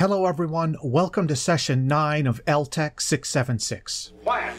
Hello, everyone. Welcome to session 9 of LTEC 676. Quiet!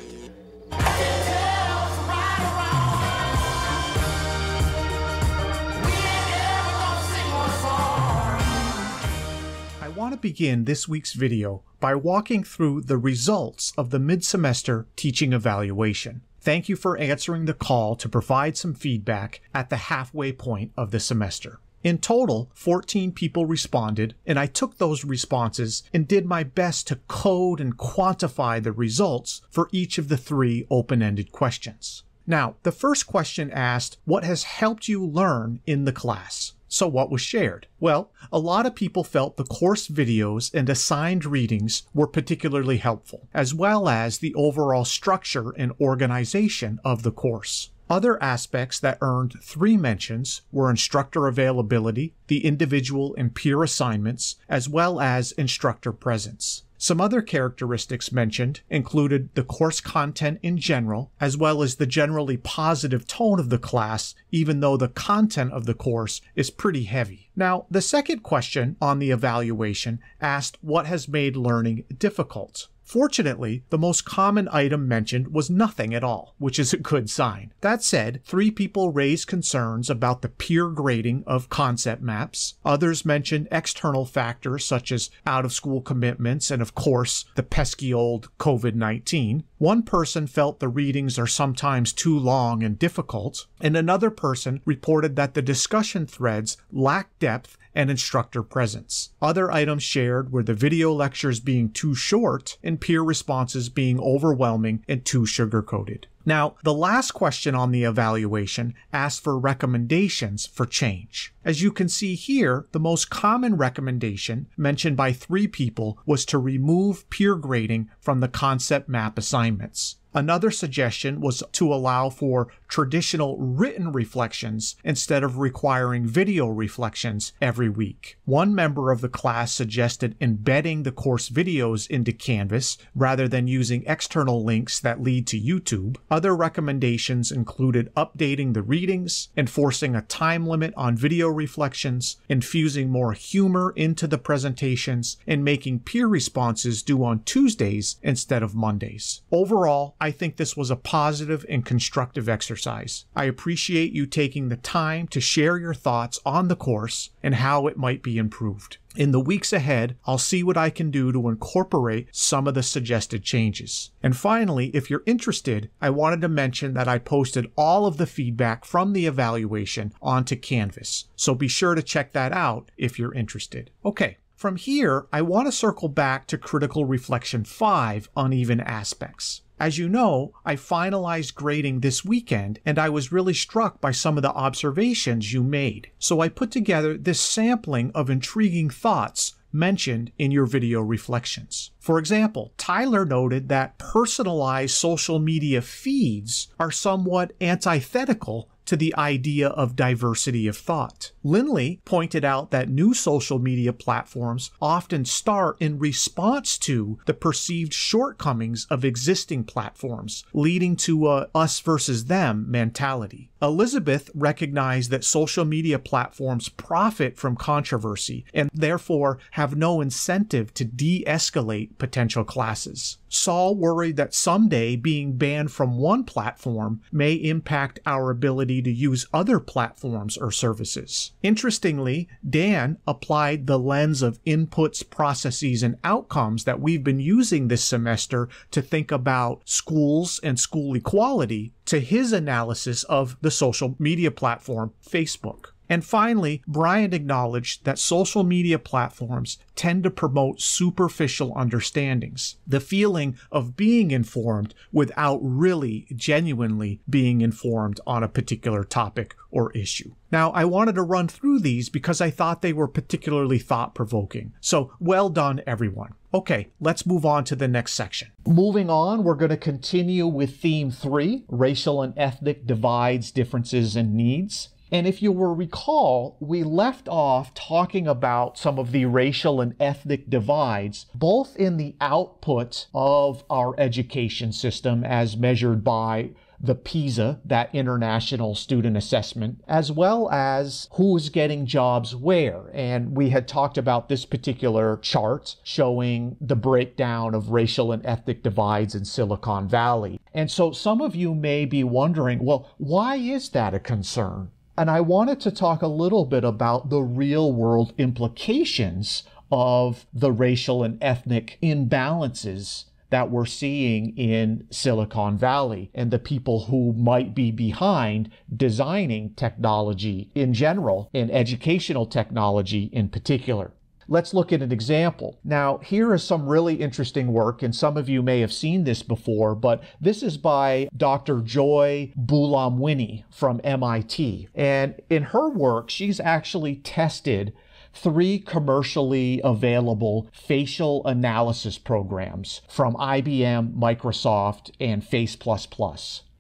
I want to begin this week's video by walking through the results of the mid-semester teaching evaluation. Thank you for answering the call to provide some feedback at the halfway point of the semester. In total, 14 people responded, and I took those responses and did my best to code and quantify the results for each of the three open ended questions. Now, the first question asked, What has helped you learn in the class? So, what was shared? Well, a lot of people felt the course videos and assigned readings were particularly helpful, as well as the overall structure and organization of the course. Other aspects that earned three mentions were instructor availability, the individual and peer assignments, as well as instructor presence. Some other characteristics mentioned included the course content in general, as well as the generally positive tone of the class, even though the content of the course is pretty heavy. Now, the second question on the evaluation asked what has made learning difficult. Fortunately, the most common item mentioned was nothing at all, which is a good sign. That said, three people raised concerns about the peer grading of concept maps. Others mentioned external factors such as out of school commitments and, of course, the pesky old COVID 19. One person felt the readings are sometimes too long and difficult, and another person reported that the discussion threads lack depth and instructor presence. Other items shared were the video lectures being too short and peer responses being overwhelming and too sugar coated. Now, the last question on the evaluation asked for recommendations for change. As you can see here, the most common recommendation mentioned by three people was to remove peer grading from the concept map assignments. Another suggestion was to allow for traditional written reflections instead of requiring video reflections every week. One member of the class suggested embedding the course videos into Canvas rather than using external links that lead to YouTube. Other recommendations included updating the readings, enforcing a time limit on video reflections, infusing more humor into the presentations, and making peer responses due on Tuesdays instead of Mondays. Overall, I think this was a positive and constructive exercise. I appreciate you taking the time to share your thoughts on the course and how it might be improved. In the weeks ahead, I'll see what I can do to incorporate some of the suggested changes. And finally, if you're interested, I wanted to mention that I posted all of the feedback from the evaluation onto Canvas, so be sure to check that out if you're interested. Okay, from here, I want to circle back to critical reflection 5 uneven aspects. As you know, I finalized grading this weekend and I was really struck by some of the observations you made. So I put together this sampling of intriguing thoughts mentioned in your video reflections. For example, Tyler noted that personalized social media feeds are somewhat antithetical to the idea of diversity of thought. Linley pointed out that new social media platforms often start in response to the perceived shortcomings of existing platforms, leading to a us versus them mentality. Elizabeth recognized that social media platforms profit from controversy and therefore have no incentive to de escalate potential classes. Saul worried that someday being banned from one platform may impact our ability to use other platforms or services. Interestingly, Dan applied the lens of inputs, processes, and outcomes that we've been using this semester to think about schools and school equality to his analysis of the social media platform Facebook. And finally, Bryant acknowledged that social media platforms tend to promote superficial understandings, the feeling of being informed without really genuinely being informed on a particular topic or issue. Now, I wanted to run through these because I thought they were particularly thought provoking. So, well done, everyone. Okay, let's move on to the next section. Moving on, we're going to continue with theme three racial and ethnic divides, differences, and needs. And if you will recall, we left off talking about some of the racial and ethnic divides, both in the output of our education system as measured by the PISA, that international student assessment, as well as who's getting jobs where. And we had talked about this particular chart showing the breakdown of racial and ethnic divides in Silicon Valley. And so some of you may be wondering, well, why is that a concern? And I wanted to talk a little bit about the real world implications of the racial and ethnic imbalances that we're seeing in Silicon Valley and the people who might be behind designing technology in general and educational technology in particular. Let's look at an example. Now, here is some really interesting work, and some of you may have seen this before, but this is by Dr. Joy Bulamwini from MIT. And in her work, she's actually tested three commercially available facial analysis programs from IBM, Microsoft, and Face++.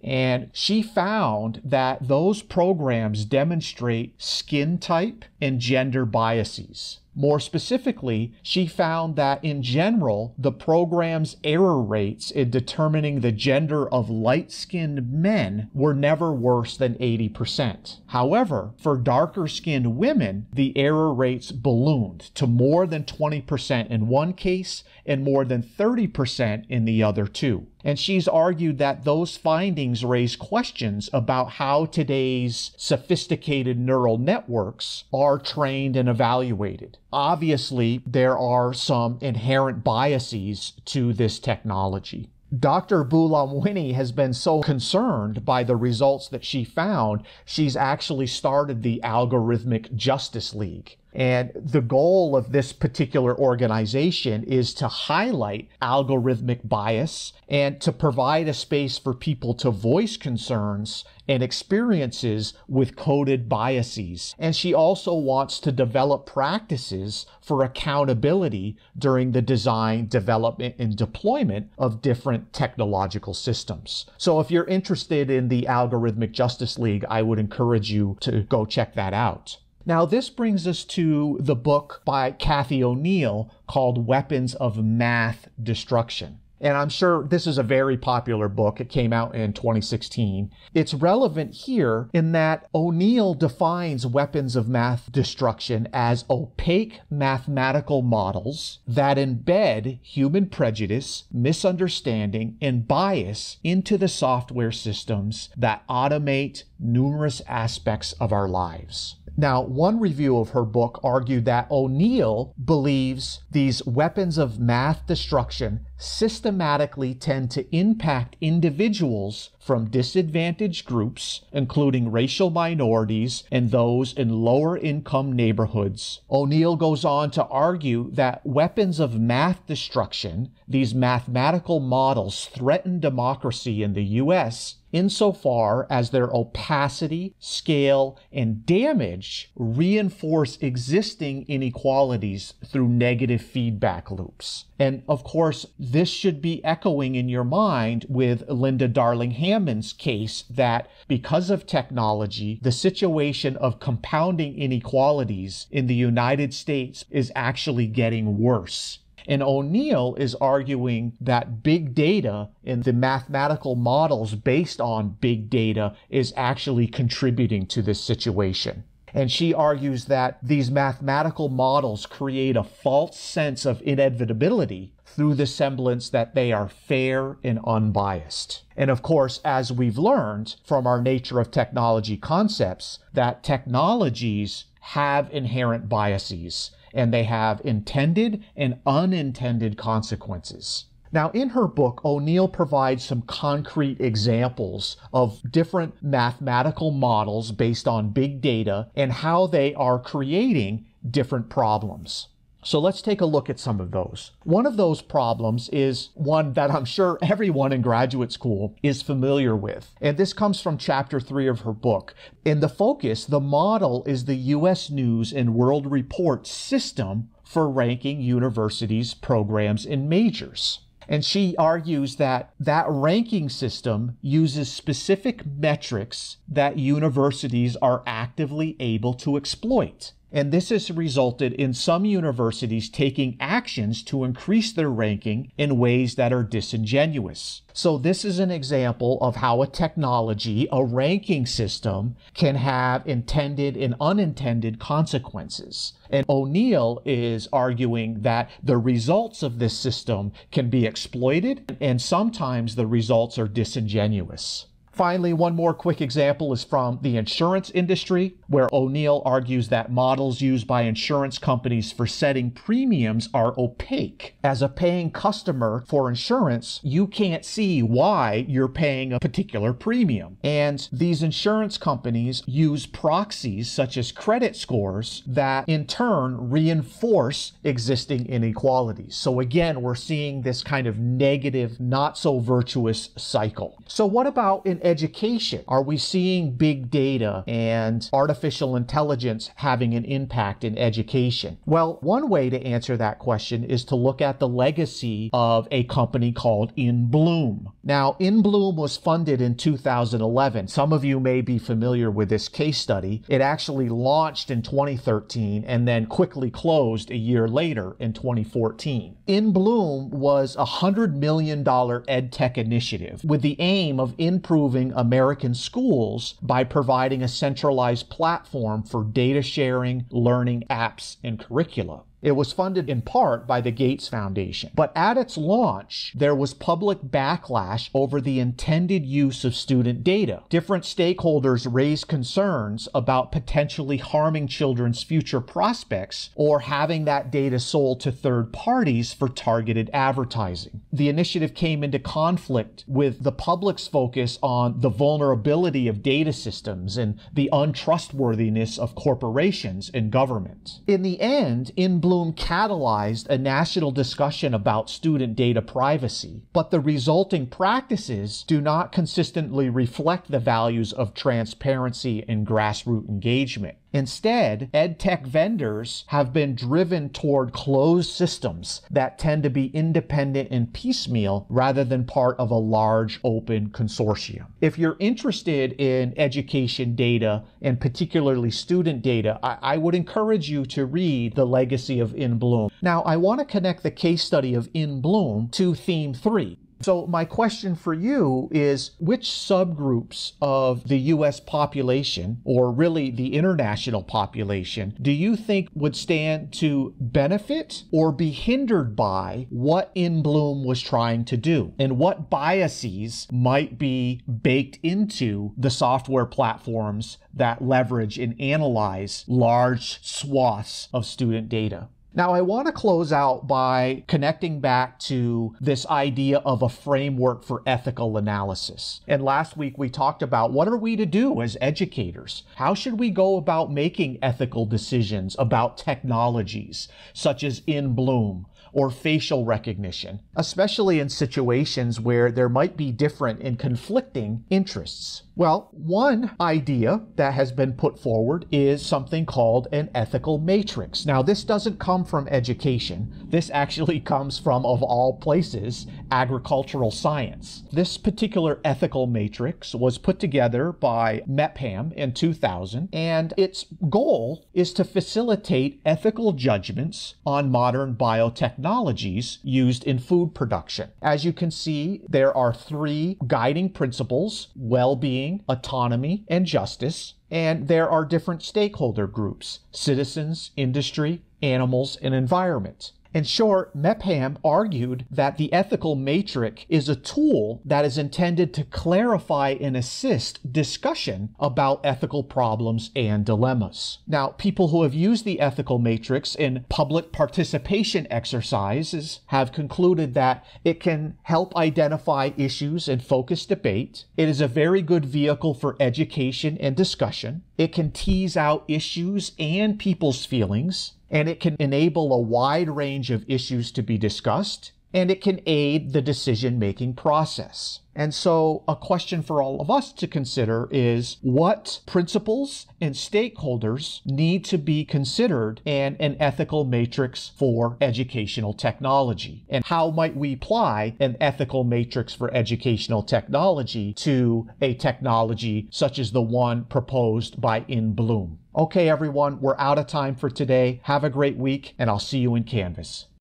And she found that those programs demonstrate skin type and gender biases. More specifically, she found that in general, the program's error rates in determining the gender of light skinned men were never worse than 80%. However, for darker skinned women, the error rates ballooned to more than 20% in one case and more than 30% in the other two. And she's argued that those findings raise questions about how today's sophisticated neural networks are trained and evaluated. Obviously, there are some inherent biases to this technology. Dr. Bulamwini has been so concerned by the results that she found, she's actually started the Algorithmic Justice League. And the goal of this particular organization is to highlight algorithmic bias and to provide a space for people to voice concerns and experiences with coded biases. And she also wants to develop practices for accountability during the design, development, and deployment of different technological systems. So if you're interested in the Algorithmic Justice League, I would encourage you to go check that out. Now, this brings us to the book by Kathy O'Neill called Weapons of Math Destruction. And I'm sure this is a very popular book. It came out in 2016. It's relevant here in that O'Neill defines weapons of math destruction as opaque mathematical models that embed human prejudice, misunderstanding, and bias into the software systems that automate numerous aspects of our lives. Now, one review of her book argued that O'Neill believes these weapons of mass destruction systematically tend to impact individuals from disadvantaged groups, including racial minorities and those in lower income neighborhoods. O'Neill goes on to argue that weapons of math destruction, these mathematical models, threaten democracy in the U.S. Insofar as their opacity, scale, and damage reinforce existing inequalities through negative feedback loops. And of course, this should be echoing in your mind with Linda Darling Hammond's case that because of technology, the situation of compounding inequalities in the United States is actually getting worse. And O'Neill is arguing that big data and the mathematical models based on big data is actually contributing to this situation. And she argues that these mathematical models create a false sense of inevitability through the semblance that they are fair and unbiased. And of course, as we've learned from our nature of technology concepts, that technologies have inherent biases and they have intended and unintended consequences. Now, in her book, O'Neill provides some concrete examples of different mathematical models based on big data and how they are creating different problems. So let's take a look at some of those. One of those problems is one that I'm sure everyone in graduate school is familiar with. And this comes from chapter three of her book. In the focus, the model is the U.S. News and World Report system for ranking universities, programs, and majors. And she argues that that ranking system uses specific metrics that universities are actively able to exploit. And this has resulted in some universities taking actions to increase their ranking in ways that are disingenuous. So this is an example of how a technology, a ranking system, can have intended and unintended consequences. And O'Neill is arguing that the results of this system can be exploited, and sometimes the results are disingenuous finally, one more quick example is from the insurance industry, where O'Neill argues that models used by insurance companies for setting premiums are opaque. As a paying customer for insurance, you can't see why you're paying a particular premium. And these insurance companies use proxies such as credit scores that in turn reinforce existing inequalities. So again, we're seeing this kind of negative, not so virtuous cycle. So what about in education? Are we seeing big data and artificial intelligence having an impact in education? Well, one way to answer that question is to look at the legacy of a company called In Bloom. Now, In Bloom was funded in 2011. Some of you may be familiar with this case study. It actually launched in 2013 and then quickly closed a year later in 2014. In Bloom was a $100 million EdTech initiative with the aim of improving American schools by providing a centralized platform for data sharing, learning apps, and curricula. It was funded in part by the Gates Foundation. But at its launch, there was public backlash over the intended use of student data. Different stakeholders raised concerns about potentially harming children's future prospects or having that data sold to third parties for targeted advertising. The initiative came into conflict with the public's focus on the vulnerability of data systems and the untrustworthiness of corporations and government. In the end, in Bloom catalyzed a national discussion about student data privacy, but the resulting practices do not consistently reflect the values of transparency and grassroots engagement. Instead, edtech vendors have been driven toward closed systems that tend to be independent and piecemeal rather than part of a large open consortium. If you're interested in education data and particularly student data, I, I would encourage you to read The Legacy of In Bloom. Now, I want to connect the case study of In Bloom to theme three, so, my question for you is which subgroups of the U.S. population, or really the international population, do you think would stand to benefit or be hindered by what In Bloom was trying to do? And what biases might be baked into the software platforms that leverage and analyze large swaths of student data? Now, I want to close out by connecting back to this idea of a framework for ethical analysis. And last week we talked about what are we to do as educators? How should we go about making ethical decisions about technologies such as in bloom? Or facial recognition, especially in situations where there might be different and conflicting interests. Well, one idea that has been put forward is something called an ethical matrix. Now, this doesn't come from education. This actually comes from, of all places, agricultural science. This particular ethical matrix was put together by MEPAM in 2000, and its goal is to facilitate ethical judgments on modern biotechnologies used in food production. As you can see, there are three guiding principles well being being, autonomy, and justice. And there are different stakeholder groups citizens, industry, animals, and environment. In short, Mepham argued that the ethical matrix is a tool that is intended to clarify and assist discussion about ethical problems and dilemmas. Now, people who have used the ethical matrix in public participation exercises have concluded that it can help identify issues and focus debate. It is a very good vehicle for education and discussion. It can tease out issues and people's feelings and it can enable a wide range of issues to be discussed, and it can aid the decision making process. And so, a question for all of us to consider is what principles and stakeholders need to be considered in an ethical matrix for educational technology? And how might we apply an ethical matrix for educational technology to a technology such as the one proposed by In Bloom? Okay, everyone, we're out of time for today. Have a great week, and I'll see you in Canvas.